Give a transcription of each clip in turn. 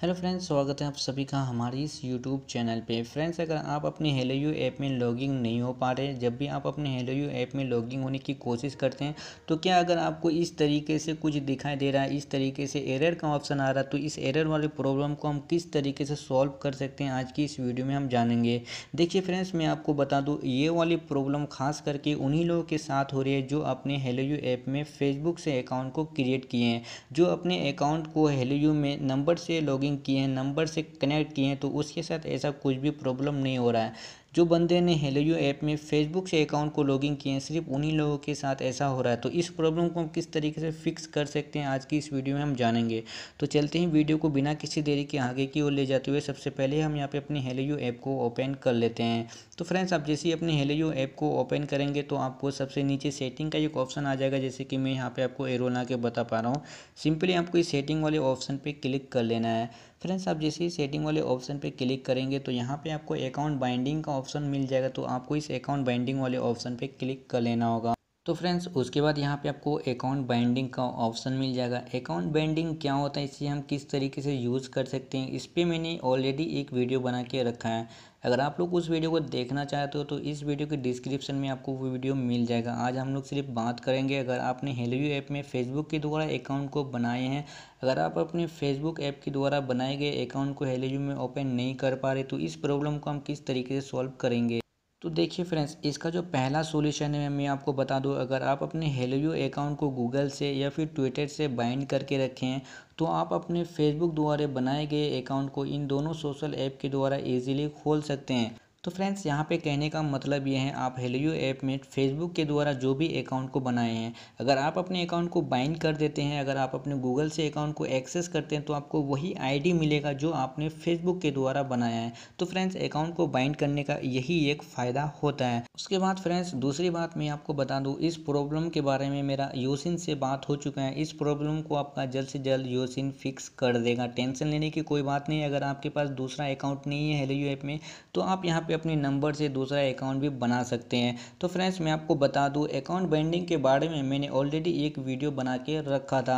hello friends स्वागत है आप सभी का हमारे इस यूट्यूब चैनल पे फ्रेंड्स अगर आप अपने हेलो यू ऐप में लॉगिंग नहीं हो पा रहे जब भी आप अपने हेलो यू ऐप में लॉगिंग होने की कोशिश करते हैं तो क्या अगर आपको इस तरीके से कुछ दिखाई दे रहा है इस तरीके से एरर का ऑप्शन आ रहा है तो इस एरर वाले प्रॉब्लम को हम किस तरीके से सॉल्व कर सकते हैं आज की इस वीडियो में हम जानेंगे देखिए फ्रेंड्स मैं आपको बता दूँ ये वाली प्रॉब्लम खास करके उन्हीं लोगों के साथ हो रही है जो अपने हेलो यू ऐप में फेसबुक से अकाउंट को क्रिएट किए हैं जो अपने अकाउंट को हेलो यू में नंबर से लॉग लॉगिंग किए हैं नंबर से कनेक्ट किए हैं तो उसके साथ ऐसा कुछ भी प्रॉब्लम नहीं हो रहा है जो बंदे ने हेलोयो ऐप में फेसबुक से अकाउंट को लॉगिन किए हैं सिर्फ उन्हीं लोगों के साथ ऐसा हो रहा है तो इस प्रॉब्लम को हम किस तरीके से फिक्स कर सकते हैं आज की इस वीडियो में हम जानेंगे तो चलते हैं वीडियो को बिना किसी देरी के आगे की ओर ले जाते हुए सबसे पहले हम यहाँ पे अपनी हेलोयो ऐप को ओपन कर लेते हैं तो फ्रेंड्स आप जैसे ही अपनी हेलोयो ऐप को ओपन करेंगे तो आपको सबसे नीचे सेटिंग का एक ऑप्शन आ जाएगा जैसे कि मैं यहाँ पर आपको एरो ला के बता पा रहा हूँ सिंपली आपको इस सेटिंग वाले ऑप्शन पर क्लिक कर लेना है फ्रेंड्स आप जैसे ही सेटिंग वाले ऑप्शन पर क्लिक करेंगे तो यहाँ पर आपको अकाउंट बाइंडिंग का ऑप्शन मिल जाएगा तो आपको इस अकाउंट बाइंडिंग वाले ऑप्शन पे क्लिक कर लेना होगा तो फ्रेंड्स उसके बाद यहाँ पे आपको अकाउंट बाइंडिंग का ऑप्शन मिल जाएगा अकाउंट बाइंडिंग क्या होता है इसे हम किस तरीके से यूज़ कर सकते हैं इस पर मैंने ऑलरेडी एक वीडियो बना के रखा है अगर आप लोग उस वीडियो को देखना चाहते हो तो इस वीडियो के डिस्क्रिप्शन में आपको वो वीडियो मिल जाएगा आज हम लोग सिर्फ बात करेंगे अगर आपने हेलोयू ऐप में फेसबुक के द्वारा अकाउंट को बनाए हैं अगर आप अपने फेसबुक ऐप के द्वारा बनाए गए अकाउंट को हेलोयू में ओपन नहीं कर पा रहे तो इस प्रॉब्लम को हम किस तरीके से सॉल्व करेंगे तो देखिए फ्रेंड्स इसका जो पहला सोल्यूशन है मैं आपको बता दूं अगर आप अपने हेलोयो अकाउंट को गूगल से या फिर ट्विटर से बाइंड करके रखें तो आप अपने फेसबुक द्वारा बनाए गए अकाउंट को इन दोनों सोशल ऐप के द्वारा इजीली खोल सकते हैं तो फ्रेंड्स यहाँ पे कहने का मतलब ये है आप हेलियो ऐप में फेसबुक के द्वारा जो भी अकाउंट को बनाए हैं अगर आप अपने अकाउंट को बाइंड कर देते हैं अगर आप अपने गूगल से अकाउंट को एक्सेस करते हैं तो आपको वही आईडी मिलेगा जो आपने फेसबुक के द्वारा बनाया है तो फ्रेंड्स अकाउंट को बाइंड करने का यही एक फ़ायदा होता है उसके बाद फ्रेंड्स दूसरी बात मैं आपको बता दूँ इस प्रॉब्लम के बारे में मेरा योसिन से बात हो चुका है इस प्रॉब्लम को आपका जल्द से जल्द योसिन फिक्स कर देगा टेंशन लेने की कोई बात नहीं अगर आपके पास दूसरा अकाउंट नहीं है हेलियो ऐप में तो आप यहाँ पर अपने नंबर से दूसरा अकाउंट भी बना सकते हैं तो फ्रेंड्स मैं आपको बता दूँ अकाउंट बाइंडिंग के बारे में मैंने ऑलरेडी एक वीडियो बना के रखा था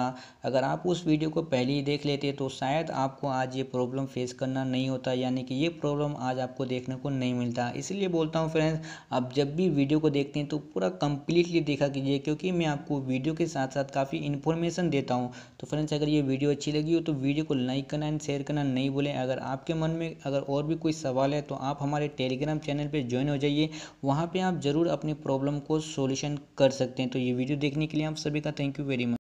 अगर आप उस वीडियो को पहले ही देख लेते तो शायद आपको आज ये प्रॉब्लम फेस करना नहीं होता यानी कि ये प्रॉब्लम आज आपको देखने को नहीं मिलता इसलिए बोलता हूँ फ्रेंड्स आप जब भी वीडियो को देखते हैं तो पूरा कंप्लीटली देखा कीजिए क्योंकि मैं आपको वीडियो के साथ साथ काफ़ी इन्फॉर्मेशन देता हूँ तो फ्रेंड्स अगर ये वीडियो अच्छी लगी हो तो वीडियो को लाइक करना एंड शेयर करना नहीं भूलें अगर आपके मन में अगर और भी कोई सवाल है तो आप हमारे टेलीग्राम चैनल पर ज्वाइन हो जाइए वहाँ पर आप ज़रूर अपनी प्रॉब्लम को सोल्यूशन कर सकते हैं तो ये वीडियो देखने के लिए आप सभी का थैंक यू वेरी मच